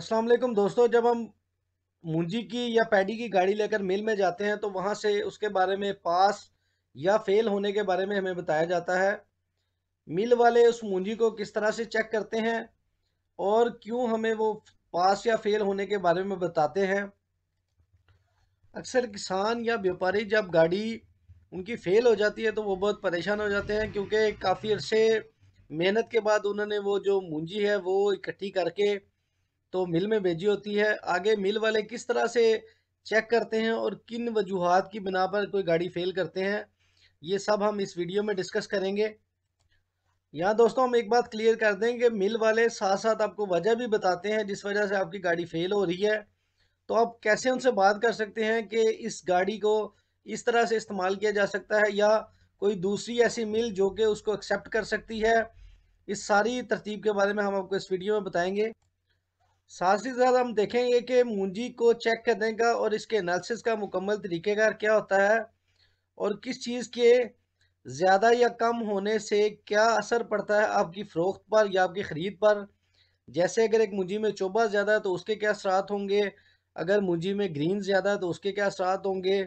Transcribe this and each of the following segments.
अस्सलाम वालेकुम दोस्तों जब हम मुंजी की या पैडी की गाड़ी लेकर मिल में जाते हैं तो वहाँ से उसके बारे में पास या फेल होने के बारे में हमें बताया जाता है मिल वाले उस मुंजी को किस तरह से चेक करते हैं और क्यों हमें वो पास या फेल होने के बारे में बताते हैं अक्सर किसान या व्यापारी जब गाड़ी उनकी फ़ेल हो जाती है तो वो बहुत परेशान हो जाते हैं क्योंकि काफ़ी अरसे मेहनत के बाद उन्होंने वो जो मुंजी है वो इकट्ठी करके तो मिल में भेजी होती है आगे मिल वाले किस तरह से चेक करते हैं और किन वजूहत की बिना पर कोई गाड़ी फेल करते हैं ये सब हम इस वीडियो में डिस्कस करेंगे यहाँ दोस्तों हम एक बात क्लियर कर दें कि मिल वाले साथ साथ आपको वजह भी बताते हैं जिस वजह से आपकी गाड़ी फेल हो रही है तो आप कैसे उनसे बात कर सकते हैं कि इस गाड़ी को इस तरह से इस्तेमाल किया जा सकता है या कोई दूसरी ऐसी मिल जो कि उसको एक्सेप्ट कर सकती है इस सारी तरतीब के बारे में हम आपको इस वीडियो में बताएंगे साथ ही साथ हम देखेंगे कि मुंजी को चेक करने का और इसके एनालिसिस का मुकम्मल तरीक़ेकार क्या होता है और किस चीज़ के ज़्यादा या कम होने से क्या असर पड़ता है आपकी फ़रोख्त पर या आपकी ख़रीद पर जैसे अगर एक मुंजी में चोबा ज़्यादा है तो उसके क्या असरात होंगे अगर मुंजी में ग्रीन ज़्यादा है तो उसके क्या असरात होंगे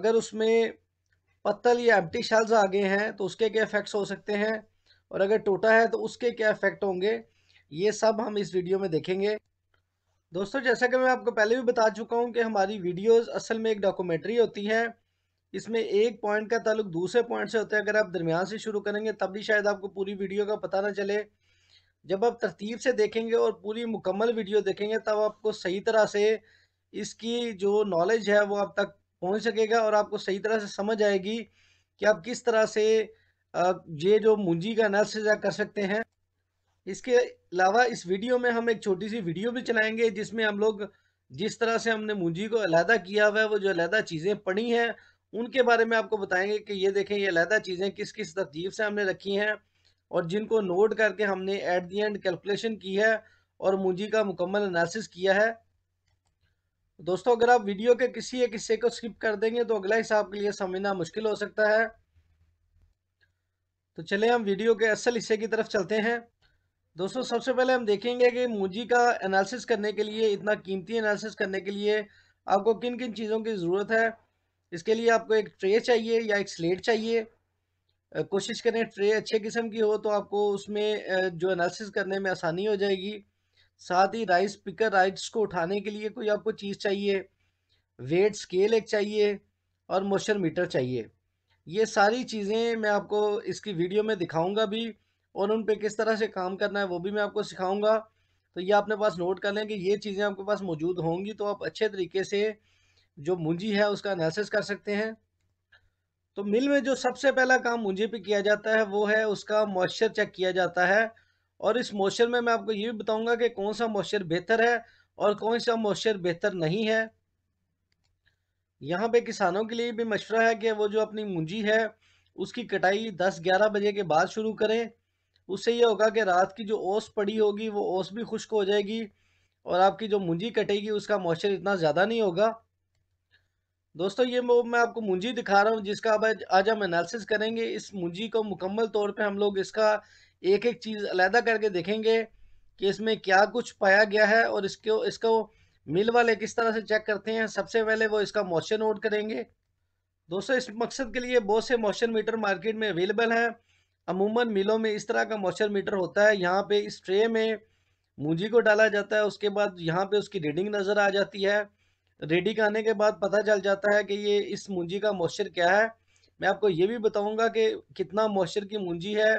अगर उसमें पत्तल या एम्प्टी शेल्स आ गए हैं तो उसके क्या इफ़ेक्ट्स हो सकते हैं और अगर टूटा है तो उसके क्या इफ़ेक्ट होंगे ये सब हम इस वीडियो में देखेंगे दोस्तों जैसा कि मैं आपको पहले भी बता चुका हूँ कि हमारी वीडियोस असल में एक डॉक्यूमेंट्री होती है इसमें एक पॉइंट का ताल्लुक दूसरे पॉइंट से होता है अगर आप दरमियान से शुरू करेंगे तब भी शायद आपको पूरी वीडियो का पता ना चले जब आप तरतीब से देखेंगे और पूरी मुकम्मल वीडियो देखेंगे तब आपको सही तरह से इसकी जो नॉलेज है वो आप तक पहुँच सकेगा और आपको सही तरह से समझ आएगी कि आप किस तरह से ये जो मुंजी का एनालिसिस कर सकते हैं इसके अलावा इस वीडियो में हम एक छोटी सी वीडियो भी चलाएंगे जिसमें हम लोग जिस तरह से हमने मुंजी को अलहदा किया हुआ है वो जो अलहदा चीज़ें पड़ी हैं उनके बारे में आपको बताएंगे कि ये देखें ये अलहदा चीज़ें किस किस तरतीब से हमने रखी हैं और जिनको नोट करके हमने एट दी एंड कैलकुलेशन की है और मुंजी का मुकम्मल अनालिस किया है दोस्तों अगर आप वीडियो के किसी एक हिस्से को स्किप कर देंगे तो अगला हिस्सा आपके लिए समझना मुश्किल हो सकता है तो चले हम वीडियो के असल हिस्से की तरफ चलते हैं दोस्तों सबसे पहले हम देखेंगे कि मूजी का एनालिसिस करने के लिए इतना कीमती एनालिसिस करने के लिए आपको किन किन चीज़ों की ज़रूरत है इसके लिए आपको एक ट्रे चाहिए या एक स्लेट चाहिए कोशिश करें ट्रे अच्छे किस्म की हो तो आपको उसमें जो एनालिसिस करने में आसानी हो जाएगी साथ ही राइस पिकर राइट्स को उठाने के लिए कोई आपको चीज़ चाहिए वेट स्केल एक चाहिए और मोशन मीटर चाहिए ये सारी चीज़ें मैं आपको इसकी वीडियो में दिखाऊंगा भी और उन पर किस तरह से काम करना है वो भी मैं आपको सिखाऊंगा तो ये आपने पास नोट कर लें कि ये चीज़ें आपके पास मौजूद होंगी तो आप अच्छे तरीके से जो मुंजी है उसका एनालिसिस कर सकते हैं तो मिल में जो सबसे पहला काम मुंजी पे किया जाता है वो है उसका मॉइस्चर चेक किया जाता है और इस मॉइस्चर में मैं आपको ये भी बताऊंगा कि कौन सा मॉइस्चर बेहतर है और कौन सा मॉइस्चर बेहतर नहीं है यहाँ पे किसानों के लिए भी मशवरा है कि वो जो अपनी मुंजी है उसकी कटाई 10-11 बजे के बाद शुरू करें उससे ये होगा कि रात की जो ओस पड़ी होगी वो ओस भी खुश्क हो जाएगी और आपकी जो मुंजी कटेगी उसका मॉइस्चर इतना ज़्यादा नहीं होगा दोस्तों ये मैं आपको मुंजी दिखा रहा हूँ जिसका अब आज हम एनालिसिस करेंगे इस मुंजी को मुकम्मल तौर पे हम लोग इसका एक एक चीज़ अलहदा करके देखेंगे कि इसमें क्या कुछ पाया गया है और इसको इसको मिल वाले किस तरह से चेक करते हैं सबसे पहले वो इसका मॉइस्चर नोट करेंगे दोस्तों इस मकसद के लिए बहुत से मॉइस्चर मीटर मार्केट में अवेलेबल हैं अमूमन मिलों में इस तरह का मॉइस्चर मीटर होता है यहाँ पे इस ट्रे में मुंजी को डाला जाता है उसके बाद यहाँ पे उसकी रीडिंग नज़र आ जाती है रीडिंग आने के बाद पता चल जाता है कि ये इस मूंजी का मॉइस्चर क्या है मैं आपको ये भी बताऊँगा कि कितना मॉइस्चर की मूंजी है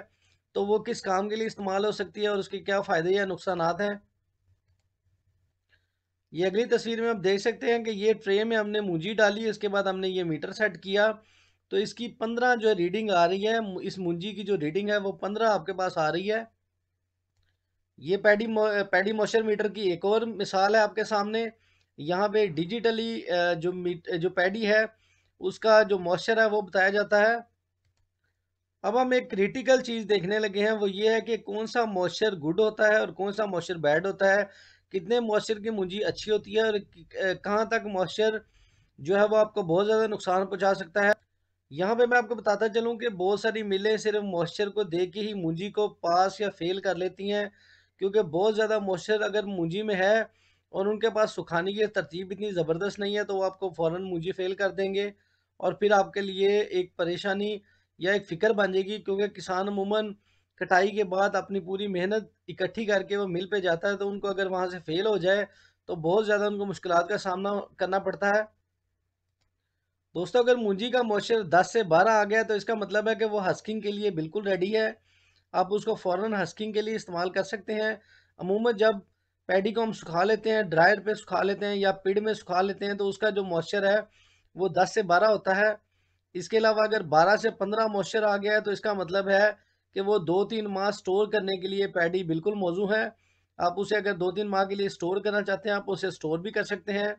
तो वो किस काम के लिए इस्तेमाल हो सकती है और उसके क्या फ़ायदे या नुकसान हैं ये अगली तस्वीर में आप देख सकते हैं कि ये ट्रे में हमने मूंजी डाली उसके बाद हमने ये मीटर सेट किया तो इसकी पंद्रह जो रीडिंग आ रही है इस मुंजी की जो रीडिंग है वो पंद्रह आपके पास आ रही है ये पैडी मो, पैडी मोशर मीटर की एक और मिसाल है आपके सामने यहाँ पे डिजिटली जो मीट जो पैडी है उसका जो मॉइस्चर है वो बताया जाता है अब हम एक क्रिटिकल चीज़ देखने लगे हैं वो ये है कि कौन सा मॉइस्चर गुड होता है और कौन सा मॉइस्चर बैड होता है कितने मॉइस्चर की मुंजी अच्छी होती है और कहाँ तक मॉइस्चर जो है वो आपको बहुत ज़्यादा नुकसान पहुँचा सकता है यहाँ पे मैं आपको बताता चलूँ कि बहुत सारी मिलें सिर्फ मॉइस्चर को दे के ही मुंजी को पास या फेल कर लेती हैं क्योंकि बहुत ज़्यादा मॉइस्चर अगर मुंजी में है और उनके पास सुखाने की तरतीब इतनी ज़बरदस्त नहीं है तो वो आपको फ़ौर मुंजी फेल कर देंगे और फिर आपके लिए एक परेशानी या एक फ़िक्र बन जाएगी क्योंकि किसान अमूमन कटाई के बाद अपनी पूरी मेहनत इकट्ठी करके वो मिल पर जाता है तो उनको अगर वहाँ से फेल हो जाए तो बहुत ज़्यादा उनको मुश्किल का सामना करना पड़ता है दोस्तों अगर मुंजी का मॉइस्चर 10 से 12 आ गया तो इसका मतलब है कि वो हस्किंग के लिए बिल्कुल रेडी है आप उसको फ़ौरन हस्किंग के लिए इस्तेमाल कर सकते हैं अमूमन जब पैडी को हम सुखा लेते हैं ड्रायर पे सुखा लेते हैं या पिड़ में सुखा लेते हैं तो उसका जो मॉइस्चर है वो 10 से 12 होता है इसके अलावा अगर 12 से 15 मॉइस्चर आ गया है तो इसका मतलब है कि वो तो तो मतलब दो तीन माह स्टोर करने के लिए पैडी बिल्कुल मौजू है आप उसे अगर दो तीन माह के लिए स्टोर करना चाहते हैं आप उसे स्टोर भी कर सकते हैं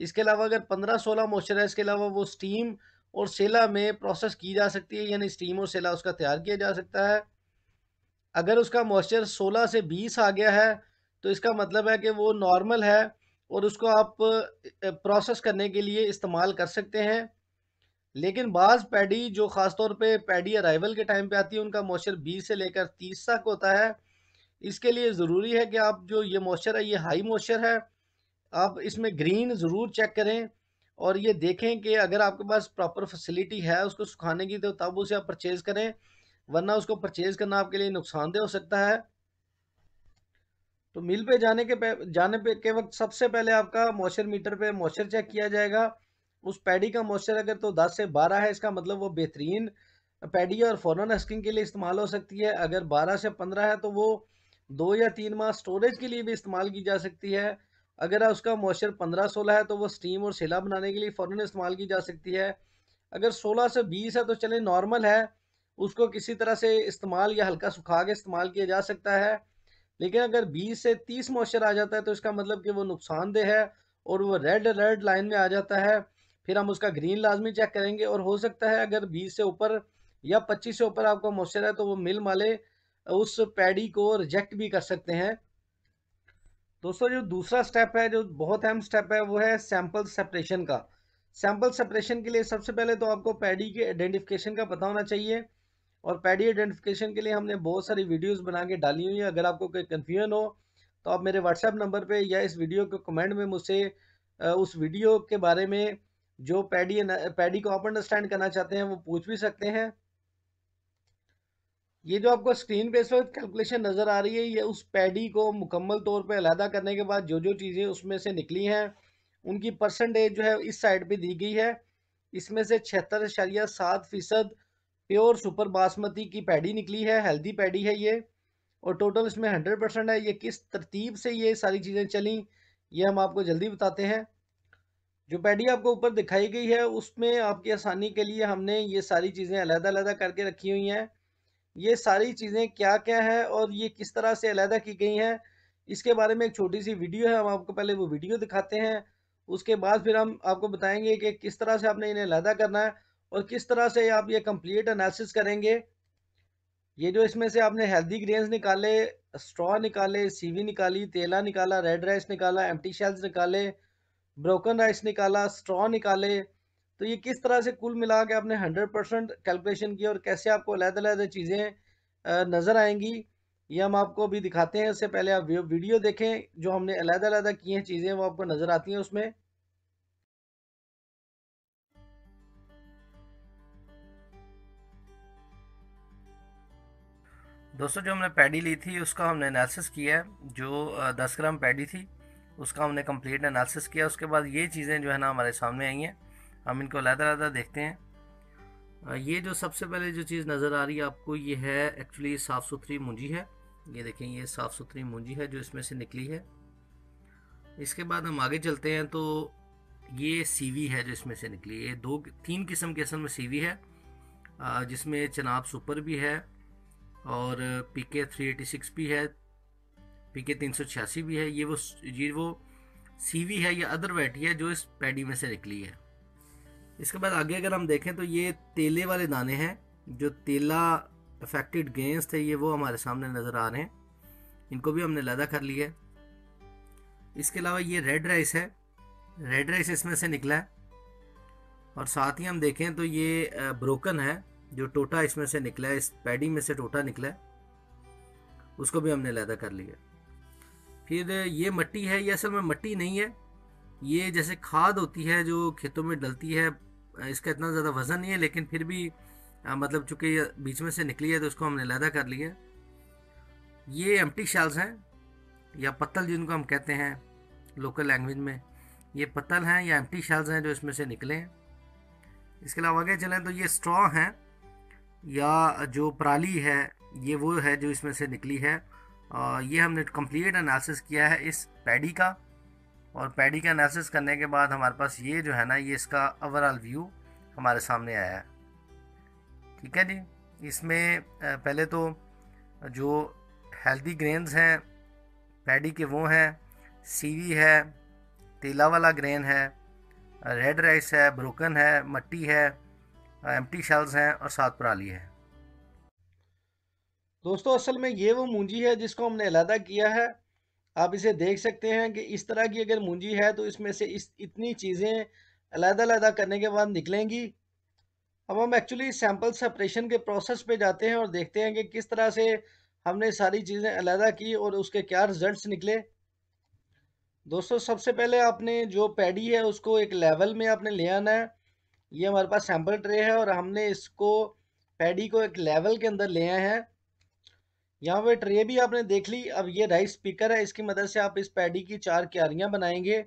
इसके अलावा अगर पंद्रह सोलह मॉइस्चर है इसके अलावा वो स्टीम और सेला में प्रोसेस की जा सकती है यानी स्टीम और सेला उसका तैयार किया जा सकता है अगर उसका मॉइस्चर सोलह से बीस आ गया है तो इसका मतलब है कि वो नॉर्मल है और उसको आप प्रोसेस करने के लिए इस्तेमाल कर सकते हैं लेकिन बाज़ पैडी जो ख़ास तौर पर पैडी अराइवल के टाइम पे आती है उनका मॉइस्चर 20 से लेकर 30 तक होता है इसके लिए ज़रूरी है कि आप जो ये मॉइस्चर है ये हाई मॉइस्चर है आप इसमें ग्रीन ज़रूर चेक करें और ये देखें कि अगर आपके पास प्रॉपर फैसिलिटी है उसको सुखाने की तो तब उसे आप परचेज़ करें वरना उसको परचेज़ करना आपके लिए नुकसानदेह हो सकता है तो मिल पे जाने के पे, जाने पे के वक्त सबसे पहले आपका मॉइस्चर मीटर पे मॉइस्चर चेक किया जाएगा उस पैडी का मॉइस्चर अगर तो 10 से 12 है इसका मतलब वो बेहतरीन पैडी है और फ़ौरन हस्किंग के लिए इस्तेमाल हो सकती है अगर 12 से 15 है तो वो दो या तीन माह स्टोरेज के लिए भी इस्तेमाल की जा सकती है अगर उसका मॉइस्चर पंद्रह सोलह है तो वो स्टीम और सिला बनाने के लिए फ़ौरन इस्तेमाल की जा सकती है अगर सोलह से बीस है तो चले नॉर्मल है उसको किसी तरह से इस्तेमाल या हल्का सुखा के इस्तेमाल किया जा सकता है लेकिन अगर बीस से तीस मॉइस्चर आ जाता है तो इसका मतलब कि वो नुकसानदेह है और वो रेड रेड लाइन में आ जाता है फिर हम उसका ग्रीन लाजमी चेक करेंगे और हो सकता है अगर बीस से ऊपर या पच्चीस से ऊपर आपका मॉइस्चर है तो वो मिल माले उस पैडी को रिजेक्ट भी कर सकते हैं दोस्तों जो दूसरा स्टेप है जो बहुत अहम स्टेप है वो है सैंपल सेपरेशन का सैंपल सेपरेशन के लिए सबसे पहले तो आपको पैडी के आइडेंटिफिकेशन का पता होना चाहिए और पैडी आइडेंटिफिकेशन के लिए हमने बहुत सारी वीडियोस बना के डाली हुई है अगर आपको कोई कन्फ्यूजन हो तो आप मेरे व्हाट्सएप नंबर पे या इस वीडियो के कमेंट में मुझसे उस वीडियो के बारे में जो पैडी पैडी को आप अंडरस्टैंड करना चाहते हैं वो पूछ भी सकते हैं ये जो आपको स्क्रीन पे इस वक्त कैलकुलेशन नज़र आ रही है ये उस पैडी को मुकम्मल तौर पे अलहदा करने के बाद जो जो चीज़ें उसमें से निकली हैं उनकी परसेंटेज जो है इस साइड पे दी गई है इसमें से छिहत्तर अशारिया सात फ़ीसद प्योर सुपर बासमती की पैडी निकली है हेल्दी पैडी है ये और टोटल इसमें हंड्रेड परसेंट है ये किस तरतीब से ये सारी चीज़ें चलें ये हम आपको जल्दी बताते हैं जो पैडी आपको ऊपर दिखाई गई है उसमें आपकी आसानी के लिए हमने ये सारी चीज़ें अलहदा अलहदा करके रखी हुई हैं ये सारी चीज़ें क्या क्या है और ये किस तरह से अलहदा की गई हैं इसके बारे में एक छोटी सी वीडियो है हम आपको पहले वो वीडियो दिखाते हैं उसके बाद फिर हम आपको बताएंगे कि किस तरह से आपने इन्हें अलहदा करना है और किस तरह से आप ये कंप्लीट एनालिसिस करेंगे ये जो इसमें से आपने हेल्दी ग्रेन्स निकाले स्ट्रॉ निकाले सीवी निकाली तेला निकाला रेड राइस निकाला एम्प्टी शेल्स निकाले ब्रोकन राइस निकाला स्ट्रॉ निकाले तो ये किस तरह से कुल मिला के आपने हंड्रेड परसेंट कैलकुलेशन किया और कैसे आपको अलहद अलहद चीज़ें नज़र आएंगी ये हम आपको अभी दिखाते हैं इससे पहले आप वीडियो देखें जो हमने अलहद अलहद की हैं चीज़ें वो आपको नज़र आती हैं उसमें दोस्तों जो हमने पैडी ली थी उसका हमने एनालिसिस किया है जो दस ग्राम पैडी थी उसका हमने कंप्लीट एनालिसिस किया उसके बाद ये चीज़ें जो है ना हमारे सामने आई हैं हम इनको अलहदा देखते हैं ये जो सबसे पहले जो चीज़ नज़र आ रही है आपको ये है एक्चुअली साफ़ सुथरी मुंजी है ये देखें ये साफ़ सुथरी मुंजी है जो इसमें से निकली है इसके बाद हम आगे चलते हैं तो ये सीवी है जो इसमें से निकली है दो तीन किस्म के असल में सीवी है जिसमें चनाब सुपर भी है और पी के थ्री एटी सिक्स भी है पी के तीन सौ छियासी भी है ये वो ये वो सीवी है या अदर वैटी है जो इस पैडी में से निकली है इसके बाद आगे अगर हम देखें तो ये तेले वाले दाने हैं जो तेला अफेक्टेड गेंस थे ये वो हमारे सामने नज़र आ रहे हैं इनको भी हमने लदा कर लिया है इसके अलावा ये रेड राइस है रेड राइस इसमें से निकला है और साथ ही हम देखें तो ये ब्रोकन है जो टोटा इसमें से निकला है इस पैडी में से टोटा निकला है उसको भी हमने लैदा कर लिया फिर ये मट्टी है ये असल में मट्टी नहीं है ये जैसे खाद होती है जो खेतों में डलती है इसका इतना ज़्यादा वज़न नहीं है लेकिन फिर भी आ, मतलब चूँकि बीच में से निकली है तो उसको हमने लहदा कर लिया ये एम्प्टी शाल्स हैं या पत्तल जिनको हम कहते हैं लोकल लैंग्वेज में ये पत्तल हैं या एम्प्टी शेल्स हैं जो इसमें से निकले हैं इसके अलावा आगे चलें तो ये स्ट्रॉ हैं या जो पराली है ये वो है जो इसमें से निकली है आ, ये हमने कंप्लीट एनालिसिस किया है इस पैडी का और पैडी का एनालिसिस करने के बाद हमारे पास ये जो है ना ये इसका ओवरऑल व्यू हमारे सामने आया है ठीक है जी इसमें पहले तो जो हेल्दी ग्रेन्स हैं पैडी के वो हैं सीवी है तेला वाला ग्रेन है रेड राइस है ब्रोकन है मट्टी है एम्प्टी शेल्स हैं और सात पराली है दोस्तों असल में ये वो मूंजी है जिसको हमने अलहदा किया है आप इसे देख सकते हैं कि इस तरह की अगर मुंजी है तो इसमें से इस इतनी चीज़ें अलहदादा करने के बाद निकलेंगी अब हम एक्चुअली सैम्पल सेपरेशन के प्रोसेस पे जाते हैं और देखते हैं कि किस तरह से हमने सारी चीज़ें अलहदा की और उसके क्या रिजल्ट्स निकले दोस्तों सबसे पहले आपने जो पैडी है उसको एक लेवल में आपने ले आना है ये हमारे पास सैम्पल ट्रे है और हमने इसको पैडी को एक लेवल के अंदर ले आए हैं यहाँ पे ट्रे भी आपने देख ली अब ये राइस पिकर है इसकी मदद से आप इस पैडी की चार क्यारियाँ बनाएंगे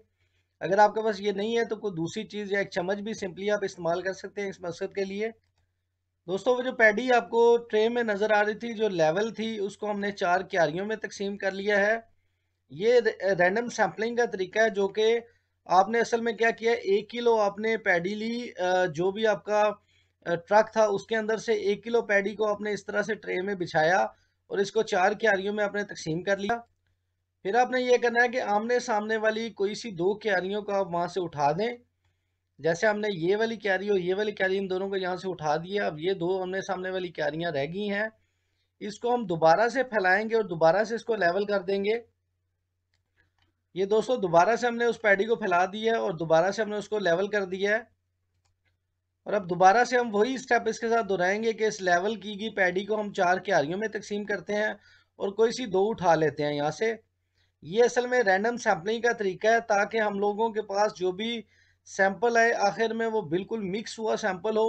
अगर आपके पास ये नहीं है तो कोई दूसरी चीज़ या एक चम्मच भी सिंपली आप इस्तेमाल कर सकते हैं इस मकसद के लिए दोस्तों वो जो पैडी आपको ट्रे में नज़र आ रही थी जो लेवल थी उसको हमने चार क्यारियों में तकसीम कर लिया है ये रैंडम सैम्पलिंग का तरीका है जो कि आपने असल में क्या किया एक किलो आपने पैडी ली जो भी आपका ट्रक था उसके अंदर से एक किलो पैडी को आपने इस तरह से ट्रे में बिछाया और इसको चार क्यारियों में आपने तकसीम कर लिया फिर आपने ये करना है कि आमने सामने वाली कोई सी दो क्यारियों को आप वहाँ से उठा दें जैसे हमने ये वाली क्यारी और ये वाली क्यारी इन दोनों को यहाँ से उठा दिया अब ये दो आमने सामने वाली क्यारियाँ रह गई हैं इसको हम दोबारा से फैलाएंगे और दोबारा से इसको लेवल कर देंगे ये दोस्तों दोबारा से हमने उस पैडी को फैला दिया है और दोबारा से हमने उसको लेवल कर दिया है और अब दोबारा से हम वही स्टेप इसके साथ दोहराएंगे कि इस लेवल की गई पैडी को हम चार क्यारियों में तकसीम करते हैं और कोई सी दो उठा लेते हैं यहाँ से ये असल में रैंडम सैम्पलिंग का तरीका है ताकि हम लोगों के पास जो भी सैंपल आए आखिर में वो बिल्कुल मिक्स हुआ सैंपल हो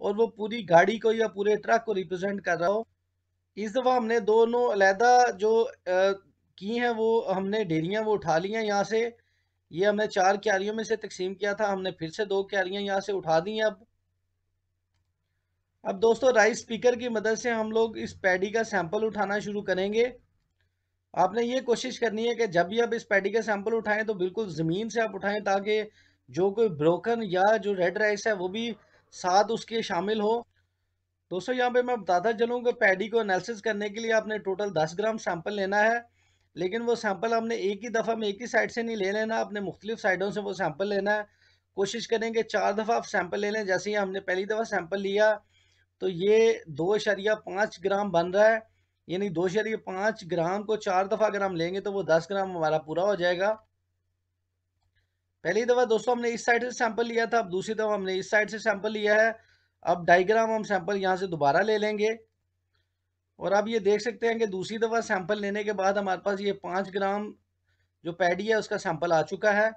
और वो पूरी गाड़ी को या पूरे ट्रक को रिप्रेजेंट कर रहा हो इस दफ़ा हमने दोनों अलहदा जो की हैं वो हमने डेरियाँ वो उठा ली हैं यहाँ से ये हमने चार क्यारियों में से तकसीम किया था हमने फिर से दो क्यारियाँ यहाँ से उठा दी हैं अब अब दोस्तों राइस स्पीकर की मदद से हम लोग इस पैडी का सैंपल उठाना शुरू करेंगे आपने ये कोशिश करनी है कि जब भी आप इस पैडी का सैंपल उठाएं तो बिल्कुल ज़मीन से आप उठाएं ताकि जो कोई ब्रोकन या जो रेड राइस है वो भी साथ उसके शामिल हो दोस्तों यहाँ पे मैं बताता चलूँ कि पैडी को एनालिसिस करने के लिए आपने टोटल दस ग्राम सैंपल लेना है लेकिन वो सैंपल हमने एक ही दफ़ा में एक ही साइड से नहीं ले लेना आपने मुख्तलिफ साइडों से वो सैंपल लेना है कोशिश करें कि चार दफ़ा आप सैंपल ले लें जैसे ही हमने पहली दफ़ा सैंपल लिया तो ये दो शरिया पाँच ग्राम बन रहा है यानी दो शरिया पाँच ग्राम को चार दफ़ा अगर हम लेंगे तो वो दस ग्राम हमारा पूरा हो जाएगा पहली दफ़ा दोस्तों हमने इस साइड से सैंपल लिया था अब दूसरी दफ़ा हमने इस साइड से सैंपल लिया है अब डाइग्राम हम सैंपल यहाँ से दोबारा ले लेंगे और आप ये देख सकते हैं कि दूसरी दफ़ा सैंपल लेने के बाद हमारे पास ये पाँच ग्राम जो पैडी है उसका सैंपल आ चुका है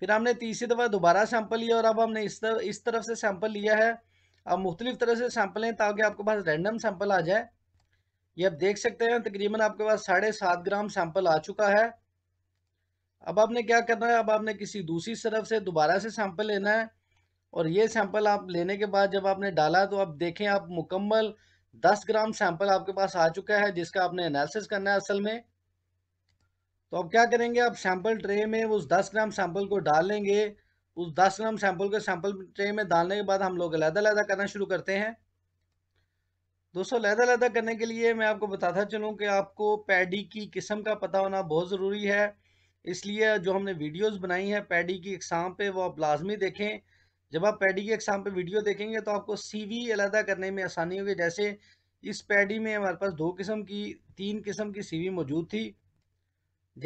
फिर हमने तीसरी दफ़ा दोबारा सैंपल लिया और अब हमने इस तरफ इस तरफ से सैंपल लिया है आप मुख्तलिफ तरह से सैंपल हैं ताकि आपके पास रैंडम सैंपल आ जाए ये आप देख सकते हैं तकरीबन आपके पास साढ़े सात ग्राम सैंपल आ चुका है अब आपने क्या करना है अब आपने किसी दूसरी तरफ से दोबारा से सैंपल लेना है और ये सैंपल आप लेने के बाद जब आपने डाला तो आप देखें आप मुकम्मल दस ग्राम सैंपल आपके पास आ चुका है जिसका आपने एनालिसिस करना है असल में तो अब क्या करेंगे आप सैंपल ट्रे में उस दस ग्राम सैंपल को डाल लेंगे उस दस ग्राम सैंपल को सैंपल ट्रे में डालने के बाद हम लोग अलहदा करना शुरू करते हैं दोस्तों लहदा लहदा करने के लिए मैं आपको बताता चलूँ कि आपको पैडी की किस्म का पता होना बहुत ज़रूरी है इसलिए जो हमने वीडियोस बनाई हैं पैडी की एग्ज़ाम पे वो आप लाजमी देखें जब आप पैडी की एग्ज़ाम पे वीडियो देखेंगे तो आपको सीवी अलहदा करने में आसानी होगी जैसे इस पैडी में हमारे पास दो किस्म की तीन किस्म की वी मौजूद थी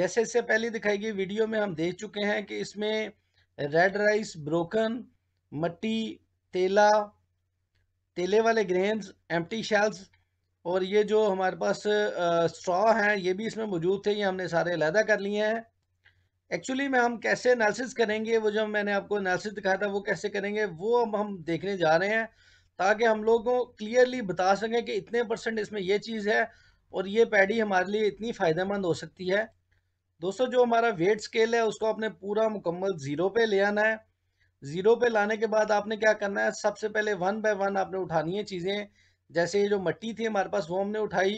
जैसे इससे पहले दिखाई गई वीडियो में हम देख चुके हैं कि इसमें रेड राइस ब्रोकन मट्टी तेला तेले वाले ग्रेन्स एम्प्टी शेल्स और ये जो हमारे पास स्ट्रॉ हैं ये भी इसमें मौजूद थे ये हमने सारे अलहदा कर लिए हैं एक्चुअली में हम कैसे एनालिसिस करेंगे वो जो मैंने आपको एनालिसिस दिखाया था वो कैसे करेंगे वो अब हम देखने जा रहे हैं ताकि हम लोगों को क्लियरली बता सकें कि इतने परसेंट इसमें ये चीज़ है और ये पैडी हमारे लिए इतनी फ़ायदेमंद हो सकती है दोस्तों जो हमारा वेट स्केल है उसको आपने पूरा मुकम्मल ज़ीरो पे ले आना है ज़ीरो पे लाने के बाद आपने क्या करना है सबसे पहले वन बाय वन आपने उठानी है चीज़ें जैसे ये जो मट्टी थी हमारे पास वो हमने उठाई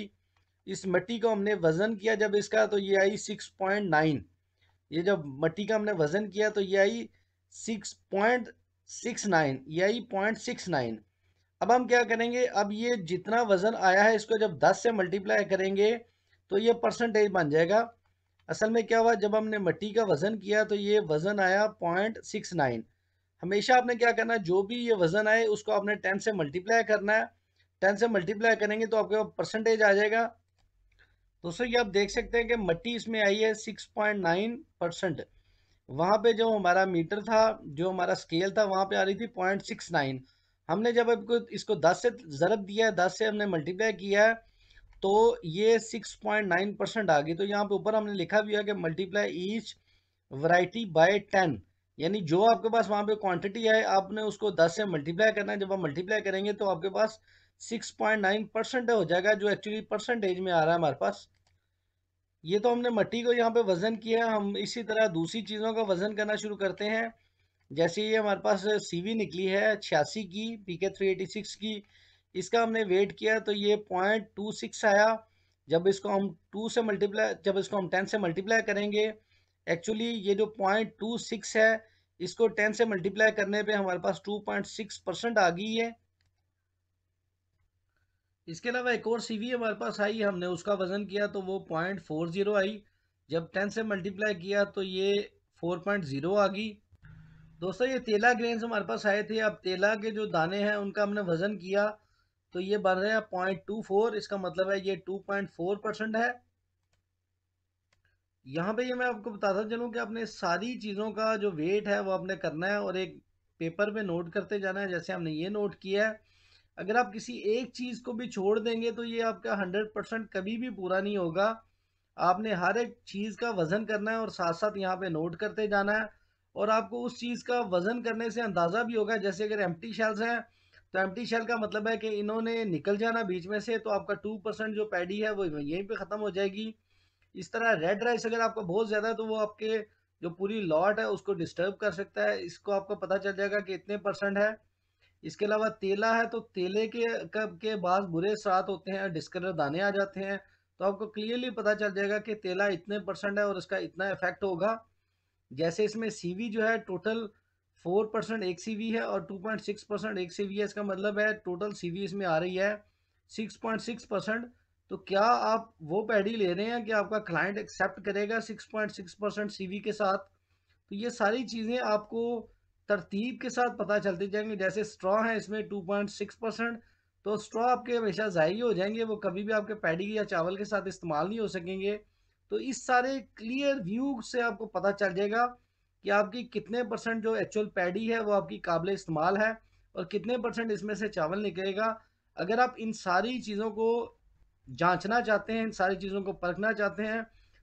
इस मट्टी को हमने वज़न किया जब इसका तो ये आई सिक्स पॉइंट नाइन ये जब मट्टी का हमने वज़न किया तो ये आई सिक्स पॉइंट सिक्स नाइन ये आई पॉइंट सिक्स नाइन अब हम क्या करेंगे अब ये जितना वज़न आया है इसको जब दस से मल्टीप्लाई करेंगे तो ये परसेंटेज बन जाएगा असल में क्या हुआ जब हमने मट्टी का वज़न किया तो ये वज़न आया पॉइंट सिक्स नाइन हमेशा आपने क्या करना है जो भी ये वज़न आए उसको आपने टेन से मल्टीप्लाई करना है टेन से मल्टीप्लाई करेंगे तो आपके पास परसेंटेज आ जाएगा दोस्तों ये आप देख सकते हैं कि मट्टी इसमें आई है सिक्स पॉइंट नाइन परसेंट वहाँ पर जो हमारा मीटर था जो हमारा स्केल था वहाँ पर आ रही थी पॉइंट सिक्स नाइन हमने जब आपको इसको दस से ज़रब दिया है दस से हमने मल्टीप्लाई किया है तो ये 6.9 परसेंट आ गई तो यहाँ पे ऊपर हमने लिखा भी है कि मल्टीप्लाई ईच वराइटी बाय 10 यानी जो आपके पास वहाँ पे क्वांटिटी है आपने उसको 10 से मल्टीप्लाई करना है जब आप मल्टीप्लाई करेंगे तो आपके पास 6.9 परसेंट हो जाएगा जो एक्चुअली परसेंटेज में आ रहा है हमारे पास ये तो हमने मट्टी को यहाँ पे वजन किया हम इसी तरह दूसरी चीज़ों का वजन करना शुरू करते हैं जैसे ये हमारे पास सीवी निकली है छियासी की पी के थ्री एटी सिक्स की इसका हमने वेट किया तो ये पॉइंट टू सिक्स आया जब इसको हम टू से मल्टीप्लाई जब इसको हम टेन से मल्टीप्लाई करेंगे एक्चुअली ये जो पॉइंट टू सिक्स है इसको टेन से मल्टीप्लाई करने पे हमारे पास टू पॉइंट सिक्स परसेंट आ गई है इसके अलावा एक और सीवी हमारे पास आई हमने उसका वजन किया तो वो पॉइंट फोर जीरो आई जब टेन से मल्टीप्लाई किया तो ये फोर पॉइंट जीरो आ गई दोस्तों ये तेला ग्रेन्स हमारे पास आए थे अब तेला के जो दाने हैं उनका हमने वजन किया तो ये बन रहे हैं पॉइंट टू फोर इसका मतलब है ये टू पॉइंट फोर परसेंट है यहाँ पे ये मैं आपको बताता चलूँ कि आपने सारी चीज़ों का जो वेट है वो आपने करना है और एक पेपर पे नोट करते जाना है जैसे हमने ये नोट किया है अगर आप किसी एक चीज़ को भी छोड़ देंगे तो ये आपका हंड्रेड परसेंट कभी भी पूरा नहीं होगा आपने हर एक चीज़ का वज़न करना है और साथ साथ यहाँ पे नोट करते जाना है और आपको उस चीज़ का वज़न करने से अंदाज़ा भी होगा जैसे अगर एम्प्टी शेल्स हैं तो एम्प्टी शेल का मतलब है कि इन्होंने निकल जाना बीच में से तो आपका टू परसेंट जो पैडी है वो यहीं पे ख़त्म हो जाएगी इस तरह रेड राइस अगर आपका बहुत ज़्यादा है तो वो आपके जो पूरी लॉट है उसको डिस्टर्ब कर सकता है इसको आपको पता चल जाएगा कि इतने परसेंट है इसके अलावा तेला है तो तेले के कब के बाद बुरे सात होते हैं डिस्कलर दाने आ जाते हैं तो आपको क्लियरली पता चल जाएगा कि तेला इतने परसेंट है और इसका इतना इफेक्ट होगा जैसे इसमें सीवी जो है टोटल फोर परसेंट एक सी है और टू पॉइंट सिक्स परसेंट एक सी है इसका मतलब है टोटल सी इसमें आ रही है सिक्स पॉइंट सिक्स परसेंट तो क्या आप वो पैडी ले रहे हैं कि आपका क्लाइंट एक्सेप्ट करेगा सिक्स पॉइंट सिक्स परसेंट सी के साथ तो ये सारी चीज़ें आपको तरतीब के साथ पता चलती जाएंगी जैसे स्ट्रॉ है इसमें टू पॉइंट सिक्स परसेंट तो स्ट्रॉ आपके हमेशा ज़ाहिर हो जाएंगे वो कभी भी आपके पैडी या चावल के साथ इस्तेमाल नहीं हो सकेंगे तो इस सारे क्लियर व्यू से आपको पता चल जाएगा कि आपकी कितने परसेंट जो एक्चुअल पैडी है वो आपकी काबिल इस्तेमाल है और कितने परसेंट इसमें से चावल निकलेगा अगर आप इन सारी चीज़ों को जांचना चाहते हैं इन सारी चीज़ों को परखना चाहते हैं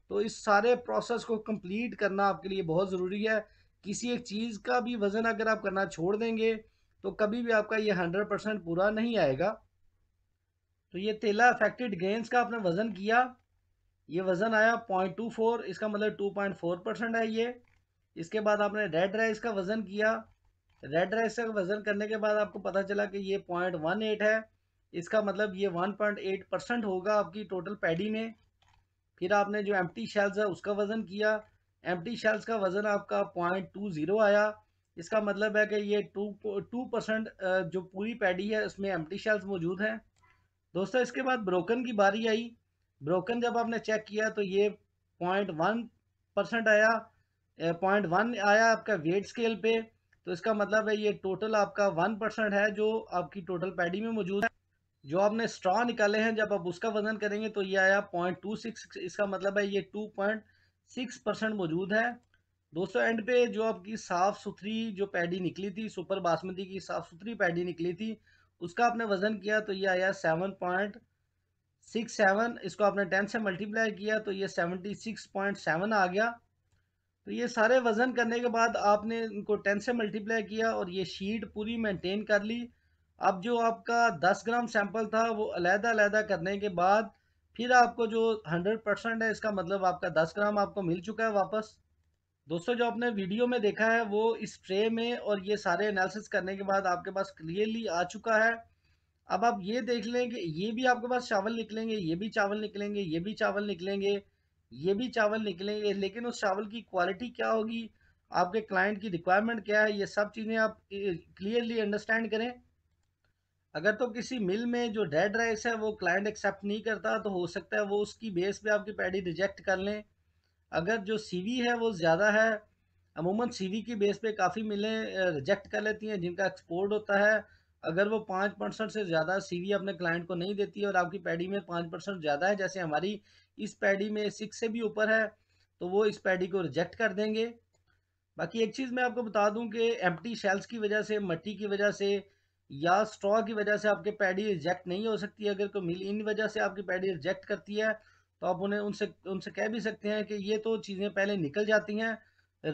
तो इस सारे प्रोसेस को कंप्लीट करना आपके लिए बहुत ज़रूरी है किसी एक चीज़ का भी वज़न अगर आप करना छोड़ देंगे तो कभी भी आपका ये हंड्रेड परसेंट पूरा नहीं आएगा तो ये तेला अफेक्टेड गेंस का आपने वज़न किया ये वज़न आया पॉइंट टू फोर इसका मतलब टू पॉइंट फोर परसेंट है ये इसके बाद आपने रेड राइस का वज़न किया रेड राइस का वज़न करने के बाद आपको पता चला कि ये पॉइंट वन एट है इसका मतलब ये वन पॉइंट एट परसेंट होगा आपकी टोटल पैडी में फिर आपने जो एम टी शेल्स है उसका वज़न किया एम टी शेल्स का वज़न आपका पॉइंट टू ज़ीरो आया इसका मतलब है कि ये टू टू परसेंट जो पूरी पैडी है उसमें एम टी शेल्स मौजूद हैं दोस्तों इसके बाद ब्रोकन की बारी आई ब्रोकन जब आपने चेक किया तो ये पॉइंट वन परसेंट आया पॉइंट वन आया आपका वेट स्केल पे तो इसका मतलब है ये टोटल आपका वन परसेंट है जो आपकी टोटल पैडी में मौजूद है जो आपने स्ट्रॉ निकाले हैं जब आप उसका वजन करेंगे तो ये आया पॉइंट टू सिक्स इसका मतलब है ये टू पॉइंट सिक्स परसेंट मौजूद है दोस्तों एंड पे जो आपकी साफ़ सुथरी जो पैडी निकली थी सुपर बासमती की साफ़ सुथरी पैडी निकली थी उसका आपने वजन किया तो ये आया सेवन पॉइंट सिक्स सेवन इसको आपने टेन से मल्टीप्लाई किया तो ये सेवेंटी सिक्स पॉइंट सेवन आ गया तो ये सारे वज़न करने के बाद आपने इनको टेन से मल्टीप्लाई किया और ये शीट पूरी मेंटेन कर ली अब जो आपका 10 ग्राम सैंपल था वो अलहदा अलहदा करने के बाद फिर आपको जो 100 परसेंट है इसका मतलब आपका 10 ग्राम आपको मिल चुका है वापस दोस्तों जो आपने वीडियो में देखा है वो इस ट्रे में और ये सारे एनालिसिस करने के बाद आपके पास क्लियरली आ चुका है अब आप ये देख लें कि ये भी आपके पास चावल निकलेंगे ये भी चावल निकलेंगे ये भी चावल निकलेंगे ये भी चावल निकलेंगे लेकिन उस चावल की क्वालिटी क्या होगी आपके क्लाइंट की रिक्वायरमेंट क्या है ये सब चीज़ें आप क्लियरली अंडरस्टैंड करें अगर तो किसी मिल में जो डेड राइस है वो क्लाइंट एक्सेप्ट नहीं करता तो हो सकता है वो उसकी बेस पे आपकी पैडी रिजेक्ट कर लें अगर जो सीवी है वो ज़्यादा है अमूमन सीवी की बेस पे काफ़ी मिलें रिजेक्ट कर लेती हैं जिनका एक्सपोर्ट होता है अगर वो पाँच परसेंट से ज़्यादा सीवी अपने क्लाइंट को नहीं देती है और आपकी पैडी में पाँच परसेंट ज़्यादा है जैसे हमारी इस पैडी में सिक्स से भी ऊपर है तो वो इस पैडी को रिजेक्ट कर देंगे बाकी एक चीज़ मैं आपको बता दूं कि एम्प्टी शेल्स की वजह से मट्टी की वजह से या स्ट्रॉ की वजह से आपके पैडी रिजेक्ट नहीं हो सकती अगर कोई मिल इन वजह से आपकी पैडी रिजेक्ट करती है तो आप उन्हें उनसे उनसे कह भी सकते हैं कि ये तो चीज़ें पहले निकल जाती हैं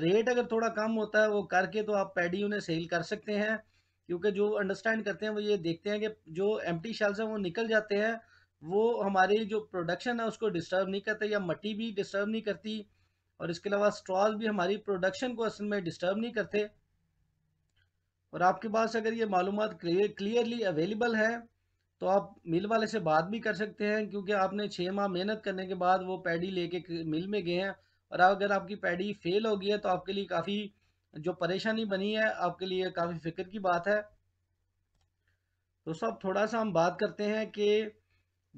रेट अगर थोड़ा कम होता है वो करके तो आप पैडी उन्हें सेल कर सकते हैं क्योंकि जो अंडरस्टैंड करते हैं वो ये देखते हैं कि जो एम टी शेल्स हैं वो निकल जाते हैं वो हमारी जो प्रोडक्शन है उसको डिस्टर्ब नहीं करते या मट्टी भी डिस्टर्ब नहीं करती और इसके अलावा स्ट्रॉज भी हमारी प्रोडक्शन को असल में डिस्टर्ब नहीं करते और आपके पास अगर ये मालूम क्लियरली अवेलेबल है तो आप मिल वाले से बात भी कर सकते हैं क्योंकि आपने छः माह मेहनत करने के बाद वो पैडी लेके मिल में गए हैं और अगर आपकी पैडी फेल हो गई है तो आपके लिए काफ़ी जो परेशानी बनी है आपके लिए काफ़ी फिक्र की बात है तो सब थोड़ा सा हम बात करते हैं कि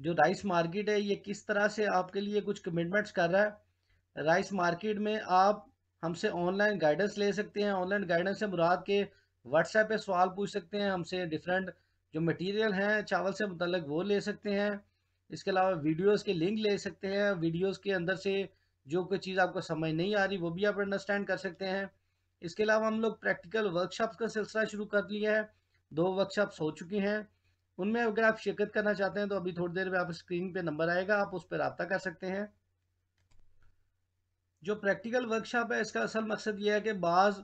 जो राइस मार्केट है ये किस तरह से आपके लिए कुछ कमिटमेंट्स कर रहा है राइस मार्केट में आप हमसे ऑनलाइन गाइडेंस ले सकते हैं ऑनलाइन गाइडेंस से मुराद के व्हाट्सएप पे सवाल पूछ सकते हैं हमसे डिफरेंट जो मटेरियल हैं चावल से मतलब वो ले सकते हैं इसके अलावा वीडियोस के लिंक ले सकते हैं वीडियोस के अंदर से जो कोई चीज़ आपको समझ नहीं आ रही वो भी आप अंडरस्टैंड कर सकते हैं इसके अलावा हम लोग प्रैक्टिकल वर्कशॉप का सिलसिला शुरू कर लिया है दो वर्कशॉप्स हो चुकी हैं उनमें अगर आप शिरकत करना चाहते हैं तो अभी थोड़ी देर में आप स्क्रीन पे नंबर आएगा आप उस पर रबता कर सकते हैं जो प्रैक्टिकल वर्कशॉप है इसका असल मकसद ये है कि बाज़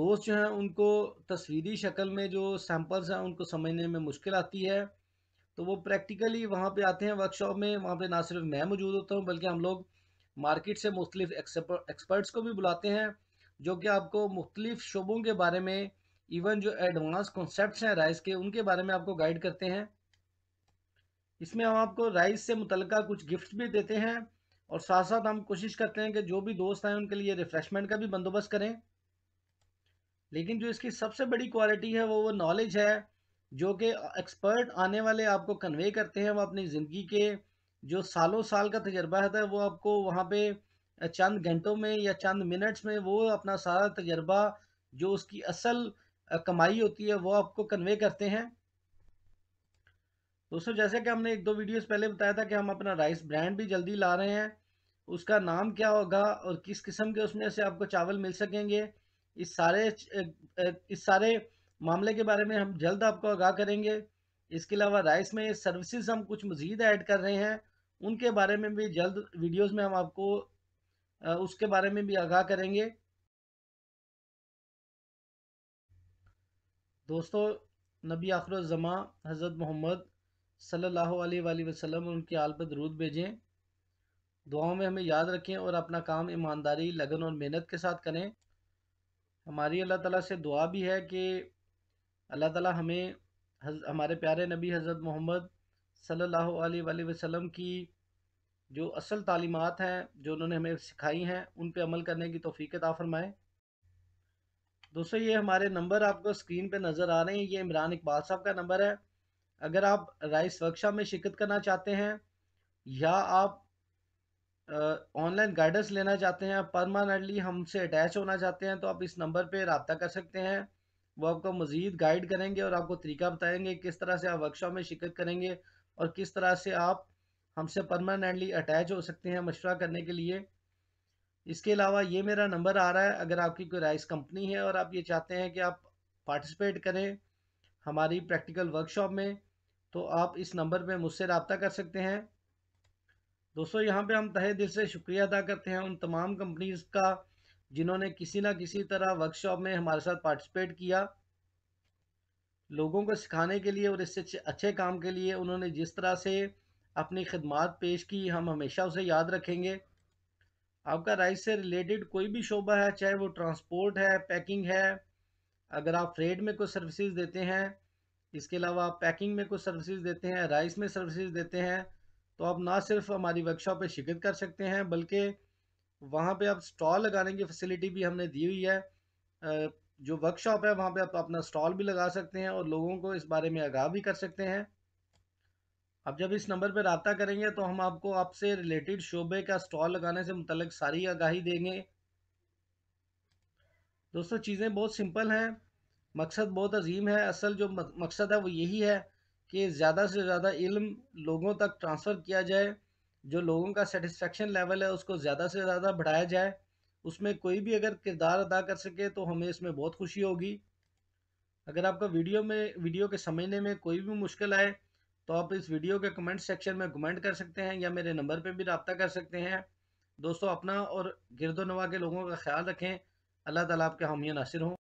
दोस्त जो हैं उनको तस्वीरी शक्ल में जो सैम्पल्स हैं उनको समझने में मुश्किल आती है तो वो प्रैक्टिकली वहाँ पे आते हैं वर्कशॉप में वहाँ पे ना सिर्फ मैं मौजूद होता हूँ बल्कि हम लोग मार्केट से मुख्तलिफ एक्सपर्ट्स को भी बुलाते हैं जो कि आपको मुख्तलिफ शोबों के बारे में इवन जो एडवांस कॉन्सेप्ट हैं राइस के उनके बारे में आपको गाइड करते हैं इसमें हम आपको राइस से मुतलका कुछ गिफ्ट भी देते हैं और साथ साथ हम कोशिश करते हैं कि जो भी दोस्त हैं उनके लिए रिफ्रेशमेंट का भी बंदोबस्त करें लेकिन जो इसकी सबसे बड़ी क्वालिटी है वो वो नॉलेज है जो कि एक्सपर्ट आने वाले आपको कन्वे करते हैं वो अपनी ज़िंदगी के जो सालों साल का तजर्बा है वो आपको वहाँ पर चंद घंटों में या चंद मिनट्स में वो अपना सारा तजर्बा जो उसकी असल कमाई होती है वो आपको कन्वे करते हैं दोस्तों जैसे कि हमने एक दो वीडियोस पहले बताया था कि हम अपना राइस ब्रांड भी जल्दी ला रहे हैं उसका नाम क्या होगा और किस किस्म के उसमें से आपको चावल मिल सकेंगे इस सारे इस सारे मामले के बारे में हम जल्द आपको आगाह करेंगे इसके अलावा राइस में सर्विसेज हम कुछ मज़ीद ऐड कर रहे हैं उनके बारे में भी जल्द वीडियोस में हम आपको उसके बारे में भी आगाह करेंगे दोस्तों नबी आखर जमा हज़रत मोहम्मद सल्लल्लाहु अलैहि वसल्लम उनके आल पर दरूद भेजें दुआओं में हमें याद रखें और अपना काम ईमानदारी लगन और मेहनत के साथ करें हमारी अल्लाह ताला से दुआ भी है कि अल्लाह ताला हमें हमारे प्यारे नबी हज़रत मोहम्मद सल्लल्लाहु अलैहि वसल्लम की जो असल तालीमत हैं जो उन्होंने हमें सिखाई हैं उन पर अमल करने की तोफ़ीकता फरमाएँ दोस्तों ये हमारे नंबर आपको स्क्रीन पर नज़र आ रहे हैं ये इमरान इकबाल साहब का नंबर है अगर आप राइस वर्कशॉप में शिरकत करना चाहते हैं या आप ऑनलाइन गाइडेंस लेना चाहते हैं परमानेंटली हमसे अटैच होना चाहते हैं तो आप इस नंबर पर रबता कर सकते हैं वो आपको मज़ीद गाइड करेंगे और आपको तरीका बताएंगे किस तरह से आप वर्कशॉप में शिरकत करेंगे और किस तरह से आप हमसे परमानेंटली अटैच हो सकते हैं मशवरा करने के लिए इसके अलावा ये मेरा नंबर आ रहा है अगर आपकी कोई राइस कंपनी है और आप ये चाहते हैं कि आप पार्टिसिपेट करें हमारी प्रैक्टिकल वर्कशॉप में तो आप इस नंबर पे मुझसे रबता कर सकते हैं दोस्तों यहाँ पे हम तहे दिल से शुक्रिया अदा करते हैं उन तमाम कंपनीज़ का जिन्होंने किसी ना किसी तरह वर्कशॉप में हमारे साथ पार्टिसिपेट किया लोगों को सिखाने के लिए और इससे अच्छे काम के लिए उन्होंने जिस तरह से अपनी खदमात पेश की हम हमेशा उसे याद रखेंगे आपका राइस से रिलेटेड कोई भी शोबा है चाहे वो ट्रांसपोर्ट है पैकिंग है अगर आप फ्रेड में कोई सर्विसेज देते हैं इसके अलावा आप पैकिंग में कुछ सर्विसेज देते हैं राइस में सर्विसेज देते हैं तो आप ना सिर्फ हमारी वर्कशॉप पर शिरकत कर सकते हैं बल्कि वहाँ पे आप स्टॉल लगाने की फैसिलिटी भी हमने दी हुई है जो वर्कशॉप है वहाँ पे आप अपना स्टॉल भी लगा सकते हैं और लोगों को इस बारे में आगाह भी कर सकते हैं अब जब इस नंबर पर रबता करेंगे तो हम आपको आपसे रिलेटेड शोबे का स्टॉल लगाने से मुतलक सारी आगाही देंगे दोस्तों चीज़ें बहुत सिंपल हैं मकसद बहुत अजीम है असल जो मकसद है वो यही है कि ज़्यादा से ज़्यादा इल्म लोगों तक ट्रांसफ़र किया जाए जो लोगों का सेटिस्फेक्शन लेवल है उसको ज़्यादा से ज़्यादा बढ़ाया जाए उसमें कोई भी अगर किरदार अदा कर सके तो हमें इसमें बहुत खुशी होगी अगर आपका वीडियो में वीडियो के समझने में कोई भी मुश्किल आए तो आप इस वीडियो के कमेंट सेक्शन में कमेंट कर सकते हैं या मेरे नंबर पर भी रबता कर सकते हैं दोस्तों अपना और गिरदो नवा के लोगों का ख्याल रखें अल्लाह ताला आपके हामी नासिर हों